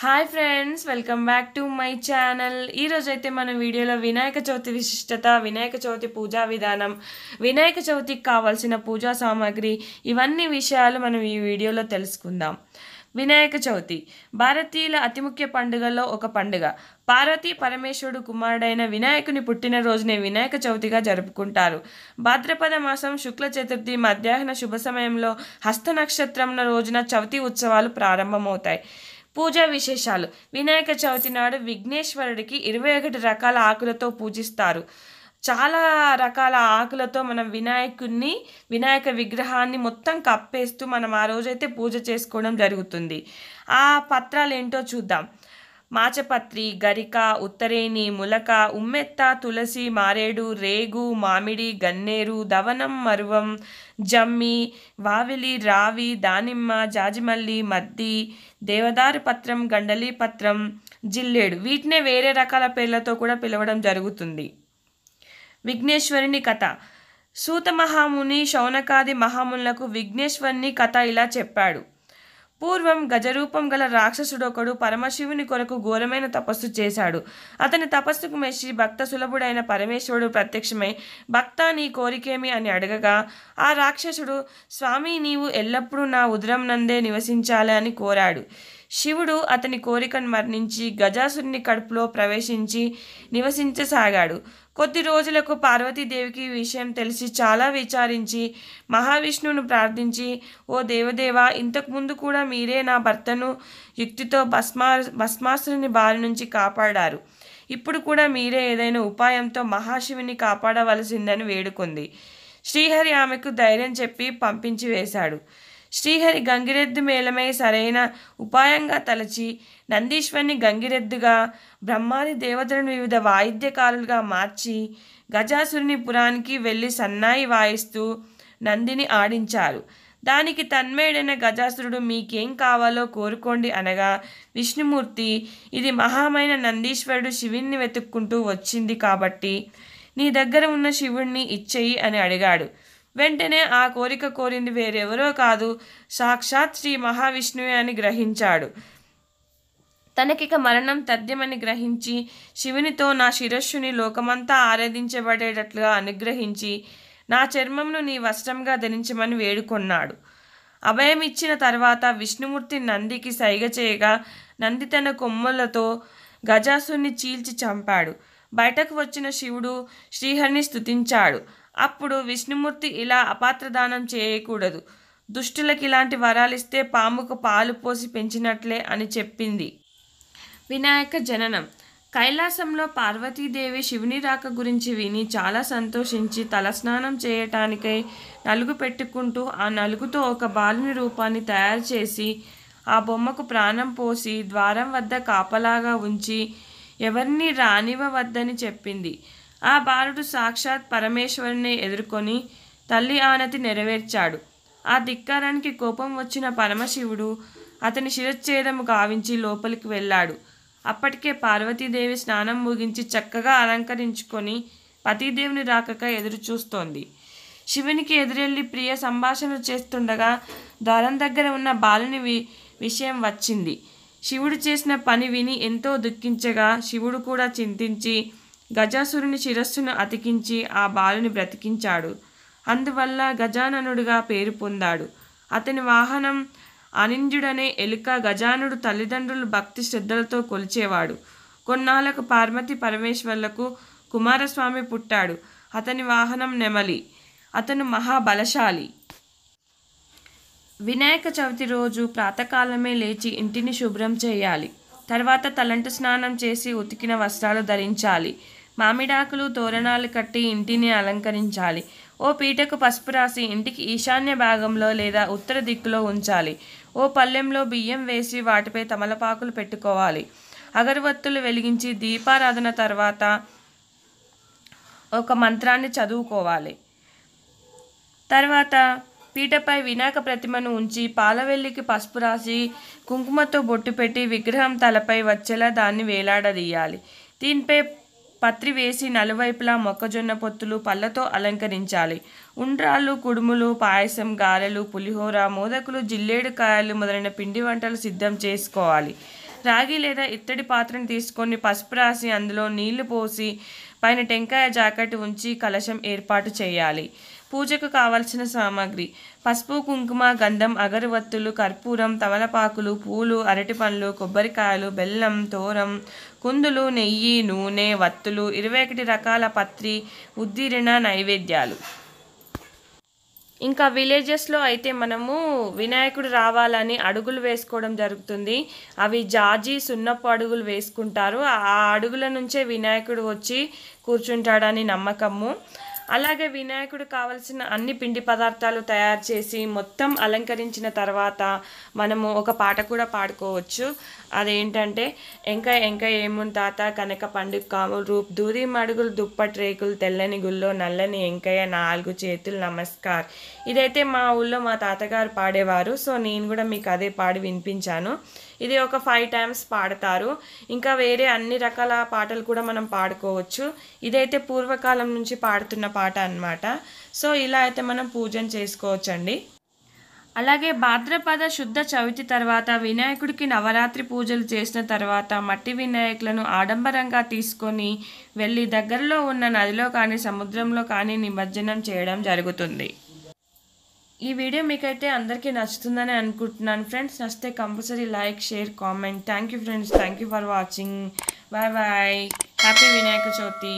hi friends welcome back to my channel ఈరోజైతే మన వీడియోలో వినాయక చవితి విశిష్టత వినాయక చవితి పూజా విధానం వినాయక చవితికి కావాల్సిన పూజా సామాగ్రి ఇవన్నీ విషయాలు మనం ఈ వీడియోలో తెలుసుకుందాం వినాయక చవితి భారతీయుల అతి ముఖ్య పండుగలో ఒక పండుగ పార్వతీ పరమేశ్వరుడు కుమారుడైన వినాయకుని పుట్టిన రోజునే వినాయక చవితిగా జరుపుకుంటారు భాద్రపద మాసం శుక్ల చతుర్థి మధ్యాహ్న శుభ సమయంలో హస్త నక్షత్రం రోజున చవితి ఉత్సవాలు ప్రారంభమవుతాయి పూజా విశేషాలు వినాయక చవితి నాడు విఘ్నేశ్వరుడికి ఇరవై ఒకటి రకాల ఆకులతో పూజిస్తారు చాలా రకాల ఆకులతో మనం వినాయకుడిని వినాయక విగ్రహాన్ని మొత్తం కప్పేస్తూ మనం ఆ రోజైతే పూజ చేసుకోవడం జరుగుతుంది ఆ పత్రాలు ఏంటో చూద్దాం మాచపత్రి గరిక ఉత్తరేణి ములక ఉమ్మెత్త తులసి మారేడు రేగు మామిడి గన్నేరు దవనం మరువం జమ్మి వావిలి రావి దానిమ్మ జాజిమల్లి మద్ది దేవదారు పత్రం గండలి పత్రం జిల్లేడు వీటినే వేరే రకాల పేర్లతో కూడా పిలవడం జరుగుతుంది విఘ్నేశ్వరుని కథ సూత మహాముని శౌనకాది మహామునులకు విఘ్నేశ్వరుని కథ ఇలా చెప్పాడు పూర్వం గజరూపం గల రాక్షసుడొకడు పరమశివుని కొరకు ఘోరమైన తపస్సు చేశాడు అతని తపస్సుకు మెచ్చి భక్త సులభుడైన పరమేశ్వరుడు ప్రత్యక్షమై భక్త నీ కోరికేమి అని అడగగా ఆ రాక్షసుడు స్వామి నీవు ఎల్లప్పుడూ నా ఉదరం నందే నివసించాలి అని కోరాడు శివుడు అతని కోరికను మరణించి గజాసుని కడుపులో ప్రవేశించి నివసించసాగాడు కొద్ది రోజులకు పార్వతీదేవికి ఈ విషయం తెలిసి చాలా విచారించి మహావిష్ణువును ప్రార్థించి ఓ దేవదేవ ఇంతకుముందు కూడా మీరే నా భర్తను యుక్తితో భస్మా భస్మాసుని బారి నుంచి కాపాడారు ఇప్పుడు కూడా మీరే ఏదైనా ఉపాయంతో మహాశివుని కాపాడవలసిందని వేడుకుంది శ్రీహరి ఆమెకు ధైర్యం చెప్పి పంపించి వేశాడు శ్రీహరి గంగిరెద్దు మేళమై సరైన ఉపాయంగా తలచి నందీశ్వరిని గంగిరెద్దుగా బ్రహ్మాది దేవతలను వివిధ వాయిద్యకారులుగా మార్చి గజాసురుని పురానికి వెళ్ళి సన్నాయి వాయిస్తూ నందిని ఆడించారు దానికి తన్మయుడైన గజాసురుడు మీకేం కావాలో కోరుకోండి అనగా విష్ణుమూర్తి ఇది మహామైన నందీశ్వరుడు శివుణ్ణి వెతుక్కుంటూ వచ్చింది కాబట్టి నీ దగ్గర ఉన్న శివుణ్ణి ఇచ్చేయి అని అడిగాడు వెంటనే ఆ కోరిక కోరింది వేరెవరో కాదు సాక్షాత్ శ్రీ మహావిష్ణువే అని గ్రహించాడు తనకిక మరణం తథ్యమని గ్రహించి శివునితో నా శిరస్సుని లోకమంతా ఆరాధించబడేటట్లుగా అనుగ్రహించి నా చర్మంను నీ వస్త్రంగా ధరించమని వేడుకొన్నాడు అభయమిచ్చిన తర్వాత విష్ణుమూర్తి నందికి సైగ చేయగా నంది తన కొమ్మలతో గజాసుని చీల్చి చంపాడు బయటకు వచ్చిన శివుడు శ్రీహరిని స్థుతించాడు అప్పుడు విష్ణుమూర్తి ఇలా అపాత్రదానం చేయకూడదు దుష్టులకి ఇలాంటి వరాలిస్తే పాముకు పాలు పోసి పెంచినట్లే అని చెప్పింది వినాయక జననం కైలాసంలో పార్వతీదేవి శివుని రాక గురించి విని చాలా సంతోషించి తలస్నానం చేయటానికై నలుగు పెట్టుకుంటూ ఆ నలుగుతో ఒక బాలుని రూపాన్ని తయారు చేసి ఆ బొమ్మకు ప్రాణం పోసి ద్వారం వద్ద కాపలాగా ఉంచి ఎవరిని రానివ్వవద్దని చెప్పింది ఆ బాలుడు సాక్షాత్ పరమేశ్వరుని ఎదుర్కొని తల్లి ఆనతి నెరవేర్చాడు ఆ ధిక్కారానికి కోపం వచ్చిన పరమశివుడు అతని శిరచ్ఛేదము గావించి లోపలికి వెళ్ళాడు అప్పటికే పార్వతీదేవి స్నానం ముగించి చక్కగా అలంకరించుకొని పతిదేవుని రాకక ఎదురు చూస్తోంది శివునికి ఎదురెళ్ళి ప్రియ సంభాషణలు చేస్తుండగా ద్వారం దగ్గర ఉన్న బాలుని వి విషయం వచ్చింది శివుడు చేసిన పని విని ఎంతో దుఃఖించగా శివుడు కూడా చింతించి గజాసురుని శిరస్సును అతికించి ఆ బాలుని బ్రతికించాడు అందువల్ల గజాననుడుగా పేరు పొందాడు అతని వాహనం అనింజుడనే ఎలుక గజానుడు తల్లిదండ్రులు భక్తి శ్రద్ధలతో కొలిచేవాడు కొన్నాళ్లకు పార్వతి పరమేశ్వర్లకు కుమారస్వామి పుట్టాడు అతని వాహనం నెమలి అతను మహాబలశాలి వినాయక చవితి రోజు ప్రాతకాలమే లేచి ఇంటిని శుభ్రం చేయాలి తర్వాత తలంటు స్నానం చేసి ఉతికిన వస్త్రాలు ధరించాలి మామిడాకులు తోరణాలు కట్టి ఇంటిని అలంకరించాలి ఓ పీటకు పసుపు రాసి ఇంటికి ఈశాన్య భాగంలో లేదా ఉత్తర దిక్కులో ఉంచాలి ఓ పల్లెంలో బియ్యం వేసి వాటిపై తమలపాకులు పెట్టుకోవాలి అగరవత్తులు వెలిగించి దీపారాధన తర్వాత ఒక మంత్రాన్ని చదువుకోవాలి తర్వాత పీటపై వినాయక ప్రతిమను ఉంచి పాలవెల్లికి పసుపు రాసి కుంకుమతో బొట్టు పెట్టి విగ్రహం తలపై వచ్చేలా దాన్ని వేలాడదీయాలి దీనిపై పత్రి వేసి నలువైపులా మొక్కజొన్న పొత్తులు పళ్ళతో అలంకరించాలి ఉండ్రాళ్ళు కుడుములు పాయసం గారెలు పులిహోర మోదకులు జిల్లేడు కాయలు మొదలైన పిండి వంటలు సిద్ధం చేసుకోవాలి రాగి లేదా ఇత్తడి పాత్రను తీసుకొని పసుపు రాసి అందులో నీళ్లు పోసి పైన టెంకాయ జాకెట్ ఉంచి కలశం ఏర్పాటు చేయాలి పూజకు కావలసిన సామాగ్రి పసుపు కుంకుమ గంధం అగరవత్తులు కర్పూరం తమలపాకులు పూలు అరటిపండ్లు కొబ్బరికాయలు బెల్లం తోరం కుందులు నెయ్యి నూనె వత్తులు ఇరవై ఒకటి రకాల పత్రి ఉద్దీర్ణ నైవేద్యాలు ఇంకా విలేజెస్లో అయితే మనము వినాయకుడు రావాలని అడుగులు వేసుకోవడం జరుగుతుంది అవి జాజి సున్నపు అడుగులు వేసుకుంటారు ఆ అడుగుల నుంచే వినాయకుడు వచ్చి కూర్చుంటాడని నమ్మకము అలాగే వినాయకుడు కావలసిన అన్ని పిండి పదార్థాలు తయారు చేసి మొత్తం అలంకరించిన తర్వాత మనము ఒక పాట కూడా పాడుకోవచ్చు అదేంటంటే ఇంకా ఇంకా ఏముంది తాత కనక పండుగ కాము రూప్ దూరి మడుగులు దుప్పటి రేకులు తెల్లని గుళ్ళో నల్లని ఇంకయ్య నాలుగు చేతులు నమస్కార్ ఇదైతే మా ఊళ్ళో మా తాతగారు పాడేవారు సో నేను కూడా మీకు అదే పాడి వినిపించాను ఇది ఒక ఫైవ్ టైమ్స్ పాడతారు ఇంకా వేరే అన్ని రకాల పాటలు కూడా మనం పాడుకోవచ్చు ఇదైతే పూర్వకాలం నుంచి పాడుతున్న పాట అనమాట సో ఇలా అయితే మనం పూజను చేసుకోవచ్చండి అలాగే భాద్రపద శుద్ధ చవితి తర్వాత వినాయకుడికి నవరాత్రి పూజలు చేసిన తర్వాత మట్టి వినాయకులను ఆడంబరంగా తీసుకొని వెళ్ళి దగ్గరలో ఉన్న నదిలో కానీ సముద్రంలో కానీ నిమజ్జనం చేయడం జరుగుతుంది ఈ వీడియో మీకైతే అందరికీ నచ్చుతుందని అనుకుంటున్నాను ఫ్రెండ్స్ నచ్చితే compulsory like share comment thank you friends thank you for watching bye bye happy Vinayaka Chavithi